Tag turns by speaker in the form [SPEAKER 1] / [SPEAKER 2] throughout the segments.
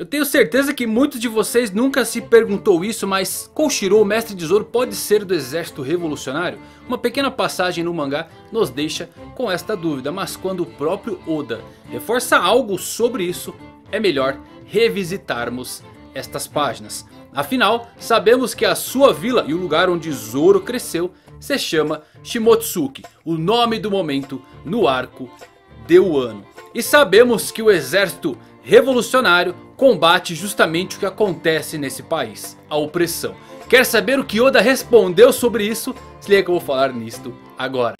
[SPEAKER 1] Eu tenho certeza que muitos de vocês nunca se perguntou isso, mas Koshiro, o mestre Zoro, pode ser do exército revolucionário? Uma pequena passagem no mangá nos deixa com esta dúvida, mas quando o próprio Oda reforça algo sobre isso, é melhor revisitarmos estas páginas. Afinal, sabemos que a sua vila e o lugar onde Zoro cresceu se chama Shimotsuki, o nome do momento no arco de Wano. E sabemos que o exército revolucionário combate justamente o que acontece nesse país, a opressão. Quer saber o que Oda respondeu sobre isso? Se liga que eu vou falar nisto agora.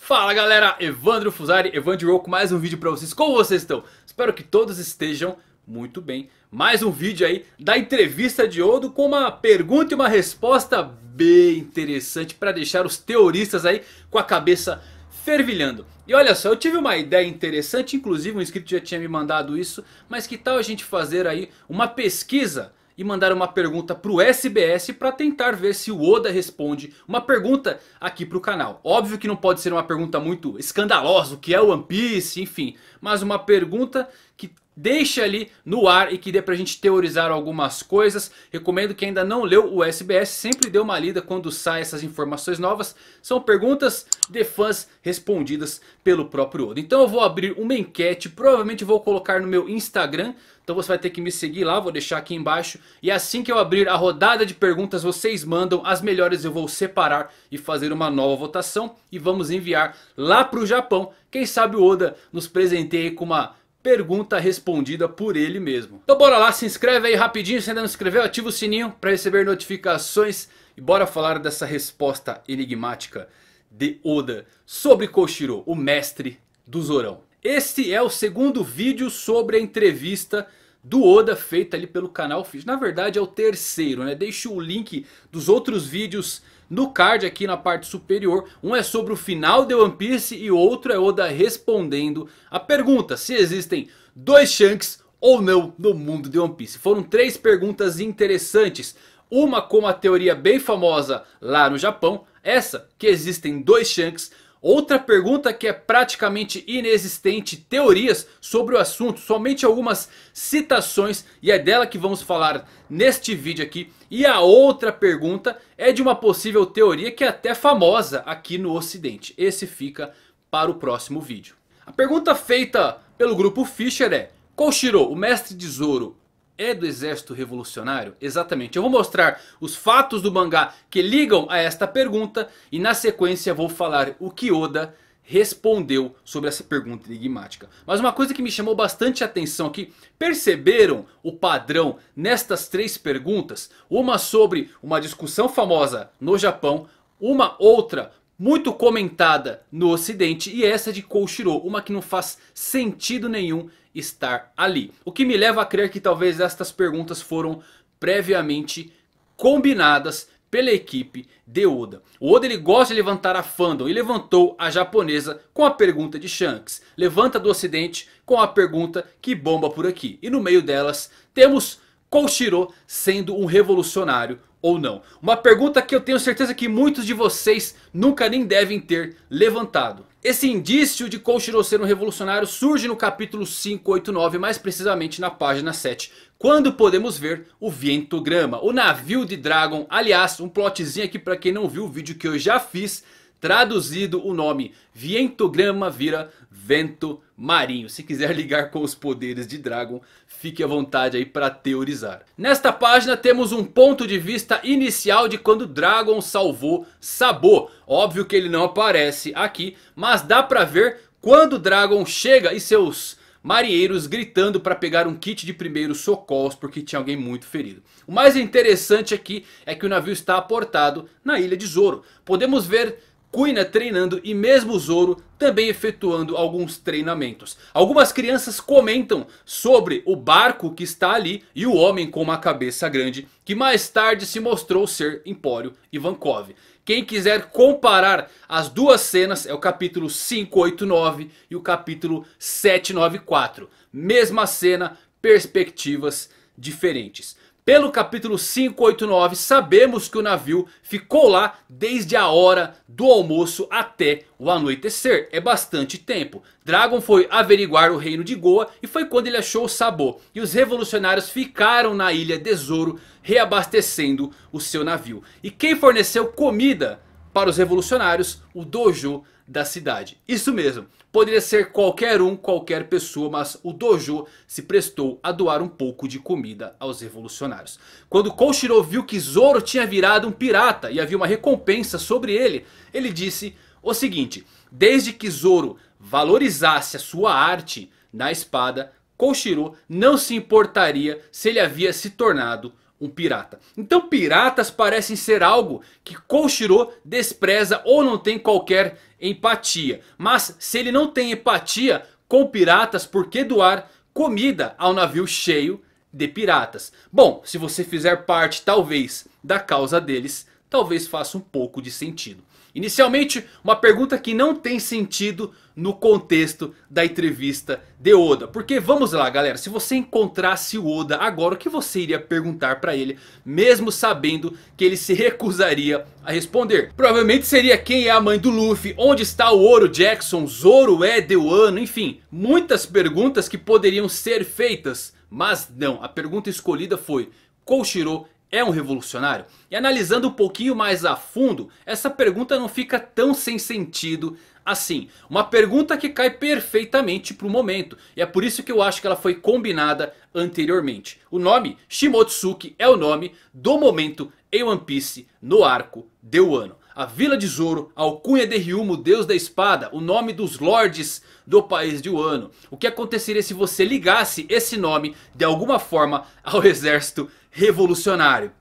[SPEAKER 1] Fala galera, Evandro Fusari, Evandro Roll com mais um vídeo pra vocês. Como vocês estão? Espero que todos estejam muito bem, mais um vídeo aí da entrevista de Odo com uma pergunta e uma resposta bem interessante para deixar os teoristas aí com a cabeça fervilhando. E olha só, eu tive uma ideia interessante, inclusive um inscrito já tinha me mandado isso, mas que tal a gente fazer aí uma pesquisa e mandar uma pergunta para o SBS para tentar ver se o Oda responde uma pergunta aqui para o canal. Óbvio que não pode ser uma pergunta muito escandalosa, o que é One Piece, enfim. Mas uma pergunta que deixa ali no ar e que dê pra gente teorizar algumas coisas. Recomendo que ainda não leu o SBS, sempre dê uma lida quando saem essas informações novas. São perguntas de fãs respondidas pelo próprio Oda. Então eu vou abrir uma enquete, provavelmente vou colocar no meu Instagram. Então você vai ter que me seguir lá, vou deixar aqui embaixo. E assim que eu abrir a rodada de perguntas, vocês mandam. As melhores eu vou separar e fazer uma nova votação. E vamos enviar lá pro Japão. Quem sabe o Oda nos presenteie com uma Pergunta respondida por ele mesmo. Então bora lá, se inscreve aí rapidinho, se ainda não se inscreveu, ativa o sininho para receber notificações. E bora falar dessa resposta enigmática de Oda sobre Koshiro, o mestre do Zorão. Este é o segundo vídeo sobre a entrevista do Oda feita ali pelo canal Fish. Na verdade é o terceiro, né? Deixo o link dos outros vídeos no card aqui na parte superior, um é sobre o final de One Piece e o outro é Oda respondendo a pergunta se existem dois Shanks ou não no mundo de One Piece. Foram três perguntas interessantes, uma com uma teoria bem famosa lá no Japão, essa que existem dois Shanks Outra pergunta que é praticamente inexistente, teorias sobre o assunto, somente algumas citações e é dela que vamos falar neste vídeo aqui. E a outra pergunta é de uma possível teoria que é até famosa aqui no ocidente. Esse fica para o próximo vídeo. A pergunta feita pelo grupo Fischer é, Koshiro, o mestre de Zoro, é do exército revolucionário? Exatamente. Eu vou mostrar os fatos do mangá que ligam a esta pergunta e na sequência vou falar o que Oda respondeu sobre essa pergunta enigmática. Mas uma coisa que me chamou bastante atenção aqui, perceberam o padrão nestas três perguntas? Uma sobre uma discussão famosa no Japão, uma outra muito comentada no ocidente e essa de Kouchiro, uma que não faz sentido nenhum estar ali. O que me leva a crer que talvez estas perguntas foram previamente combinadas pela equipe de Oda. O Oda ele gosta de levantar a fandom e levantou a japonesa com a pergunta de Shanks. Levanta do ocidente com a pergunta que bomba por aqui. E no meio delas temos Koshiro sendo um revolucionário ou não? Uma pergunta que eu tenho certeza que muitos de vocês nunca nem devem ter levantado. Esse indício de Koshiro ser um revolucionário surge no capítulo 589, mais precisamente na página 7. Quando podemos ver o Vientograma, o navio de Dragon. Aliás, um plotzinho aqui para quem não viu o vídeo que eu já fiz. Traduzido o nome Vientograma vira Vento Marinho, se quiser ligar com os poderes de Dragon, fique à vontade aí para teorizar. Nesta página temos um ponto de vista inicial de quando Dragon salvou Sabo. Óbvio que ele não aparece aqui, mas dá para ver quando Dragon chega e seus marinheiros gritando para pegar um kit de primeiros socorros porque tinha alguém muito ferido. O mais interessante aqui é que o navio está aportado na Ilha de Zoro. Podemos ver Kuina treinando e mesmo Zoro também efetuando alguns treinamentos. Algumas crianças comentam sobre o barco que está ali e o homem com uma cabeça grande que mais tarde se mostrou ser Empório Ivankov. Quem quiser comparar as duas cenas é o capítulo 589 e o capítulo 794. Mesma cena, perspectivas diferentes. Pelo capítulo 589 sabemos que o navio ficou lá desde a hora do almoço até o anoitecer. É bastante tempo. Dragon foi averiguar o reino de Goa e foi quando ele achou o sabor. E os revolucionários ficaram na ilha Tesouro reabastecendo o seu navio. E quem forneceu comida para os revolucionários? O Dojo da cidade. Isso mesmo, poderia ser qualquer um, qualquer pessoa, mas o Dojo se prestou a doar um pouco de comida aos revolucionários. Quando Koshiro viu que Zoro tinha virado um pirata e havia uma recompensa sobre ele, ele disse o seguinte, desde que Zoro valorizasse a sua arte na espada, Koshiro não se importaria se ele havia se tornado um pirata. Então piratas parecem ser algo que Koshiro despreza ou não tem qualquer empatia. Mas se ele não tem empatia com piratas, por que doar comida ao navio cheio de piratas? Bom, se você fizer parte talvez da causa deles, talvez faça um pouco de sentido. Inicialmente, uma pergunta que não tem sentido no contexto da entrevista de Oda. Porque vamos lá galera, se você encontrasse o Oda agora, o que você iria perguntar para ele? Mesmo sabendo que ele se recusaria a responder. Provavelmente seria quem é a mãe do Luffy, onde está o Oro Jackson, Zoro é de Wano, enfim. Muitas perguntas que poderiam ser feitas, mas não. A pergunta escolhida foi... Koshiro é um revolucionário? E analisando um pouquinho mais a fundo, essa pergunta não fica tão sem sentido assim. Uma pergunta que cai perfeitamente para o momento. E é por isso que eu acho que ela foi combinada anteriormente. O nome Shimotsuki é o nome do momento em One Piece no arco de Wano a Vila de Zoro, a alcunha de Ryumo, Deus da Espada, o nome dos lords do país de Wano. O que aconteceria se você ligasse esse nome de alguma forma ao exército revolucionário?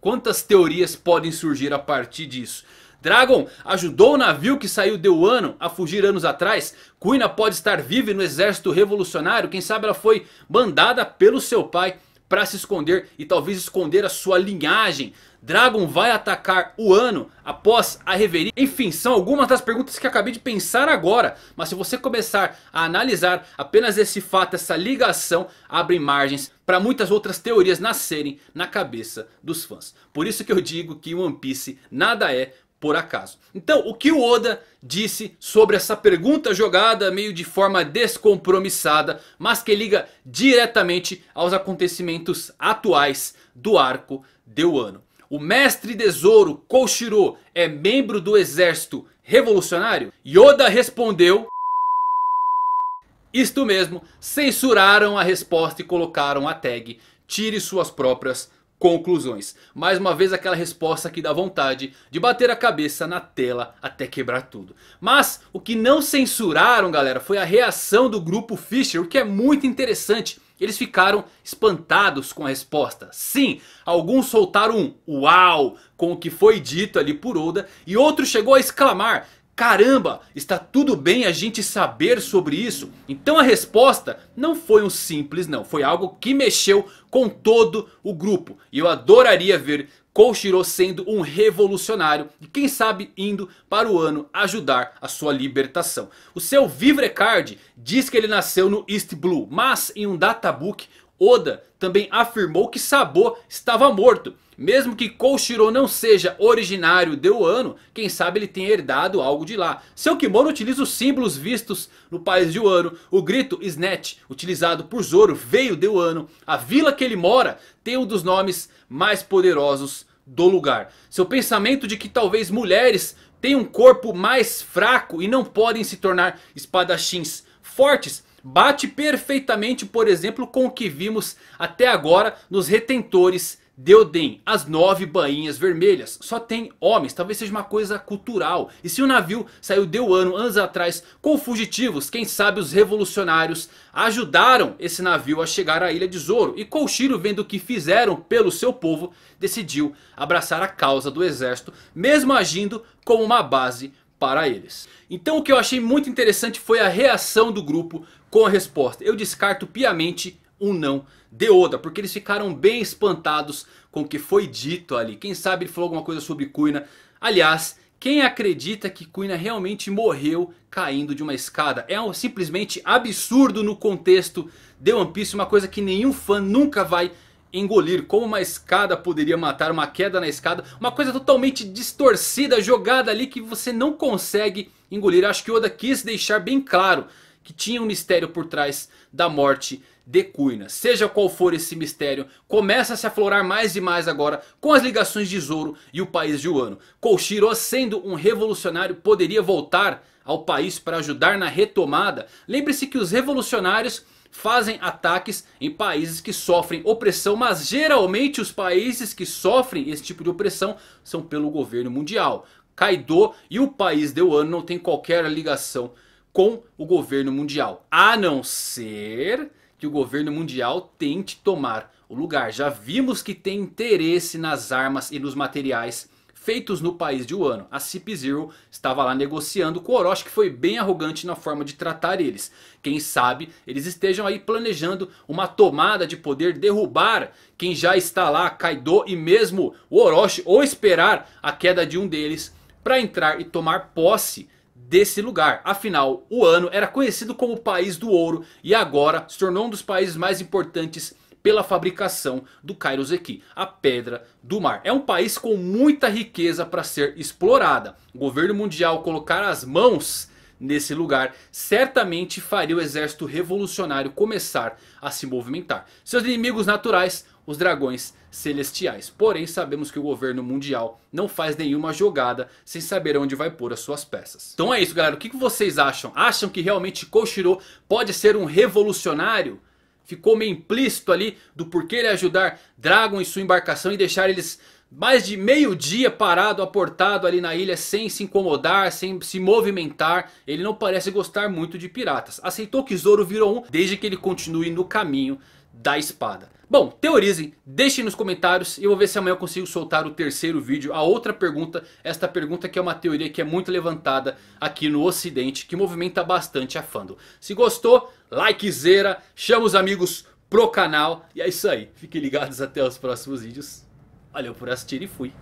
[SPEAKER 1] quantas teorias podem surgir a partir disso? Dragon ajudou o navio que saiu de Wano a fugir anos atrás. Kuina pode estar viva no exército revolucionário. Quem sabe ela foi mandada pelo seu pai para se esconder e talvez esconder a sua linhagem. Dragon vai atacar o ano após a reverie. Enfim, são algumas das perguntas que acabei de pensar agora. Mas se você começar a analisar apenas esse fato, essa ligação, abre margens para muitas outras teorias nascerem na cabeça dos fãs. Por isso que eu digo que One Piece nada é por acaso. Então, o que o Oda disse sobre essa pergunta jogada meio de forma descompromissada, mas que liga diretamente aos acontecimentos atuais do arco de Wano. O mestre tesouro Koshiro é membro do exército revolucionário? Yoda respondeu... Isto mesmo, censuraram a resposta e colocaram a tag, tire suas próprias conclusões. Mais uma vez aquela resposta que dá vontade de bater a cabeça na tela até quebrar tudo. Mas o que não censuraram galera foi a reação do grupo Fischer, o que é muito interessante. Eles ficaram espantados com a resposta. Sim, alguns soltaram um uau com o que foi dito ali por Oda. E outro chegou a exclamar Caramba, está tudo bem a gente saber sobre isso? Então a resposta não foi um simples não, foi algo que mexeu com todo o grupo. E eu adoraria ver Koshiro sendo um revolucionário e quem sabe indo para o ano ajudar a sua libertação. O seu Vivrecard diz que ele nasceu no East Blue, mas em um databook Oda também afirmou que Sabo estava morto. Mesmo que Koshiro não seja originário de Wano, quem sabe ele tenha herdado algo de lá. Seu kimono utiliza os símbolos vistos no país de Wano. O grito Snatch, utilizado por Zoro, veio de Wano. A vila que ele mora tem um dos nomes mais poderosos do lugar. Seu pensamento de que talvez mulheres tenham um corpo mais fraco e não podem se tornar espadachins fortes bate perfeitamente, por exemplo, com o que vimos até agora nos retentores Deoden, as nove bainhas vermelhas, só tem homens, talvez seja uma coisa cultural. E se o navio saiu de um ano, anos atrás, com fugitivos, quem sabe os revolucionários ajudaram esse navio a chegar à Ilha de Zoro. E Colchiro, vendo o que fizeram pelo seu povo, decidiu abraçar a causa do exército, mesmo agindo como uma base para eles. Então o que eu achei muito interessante foi a reação do grupo com a resposta. Eu descarto piamente um não de Oda. Porque eles ficaram bem espantados com o que foi dito ali. Quem sabe ele falou alguma coisa sobre Kuina. Aliás, quem acredita que Kuina realmente morreu caindo de uma escada? É um, simplesmente absurdo no contexto de One Piece. Uma coisa que nenhum fã nunca vai engolir. Como uma escada poderia matar uma queda na escada. Uma coisa totalmente distorcida, jogada ali que você não consegue engolir. Acho que Oda quis deixar bem claro que tinha um mistério por trás da morte de Kuina. Seja qual for esse mistério, começa a se aflorar mais e mais agora com as ligações de Zoro e o país de Wano. Koshiro sendo um revolucionário poderia voltar ao país para ajudar na retomada. Lembre-se que os revolucionários fazem ataques em países que sofrem opressão. Mas geralmente os países que sofrem esse tipo de opressão são pelo governo mundial. Kaido e o país de Wano não tem qualquer ligação com o governo mundial. A não ser que o governo mundial tente tomar o lugar. Já vimos que tem interesse nas armas e nos materiais feitos no país de Wano. A Cip Zero estava lá negociando com Orochi que foi bem arrogante na forma de tratar eles. Quem sabe eles estejam aí planejando uma tomada de poder derrubar quem já está lá, Kaido e mesmo o Orochi. Ou esperar a queda de um deles para entrar e tomar posse desse lugar. Afinal, o ano era conhecido como o país do ouro e agora se tornou um dos países mais importantes pela fabricação do Kairoseki, a pedra do mar. É um país com muita riqueza para ser explorada. O governo mundial colocar as mãos nesse lugar certamente faria o exército revolucionário começar a se movimentar. Seus inimigos naturais os dragões celestiais. Porém sabemos que o governo mundial não faz nenhuma jogada sem saber onde vai pôr as suas peças. Então é isso galera, o que vocês acham? Acham que realmente Koshiro pode ser um revolucionário? Ficou meio implícito ali do porquê ele ajudar Dragon e sua embarcação e deixar eles mais de meio dia parado, aportado ali na ilha sem se incomodar, sem se movimentar. Ele não parece gostar muito de piratas. Aceitou que Zoro virou um desde que ele continue no caminho da espada. Bom, teorizem, deixem nos comentários e eu vou ver se amanhã eu consigo soltar o terceiro vídeo. A outra pergunta, esta pergunta que é uma teoria que é muito levantada aqui no ocidente, que movimenta bastante a fandom. Se gostou, likezera, chama os amigos pro canal e é isso aí. Fiquem ligados até os próximos vídeos. Olha, por assistir e fui.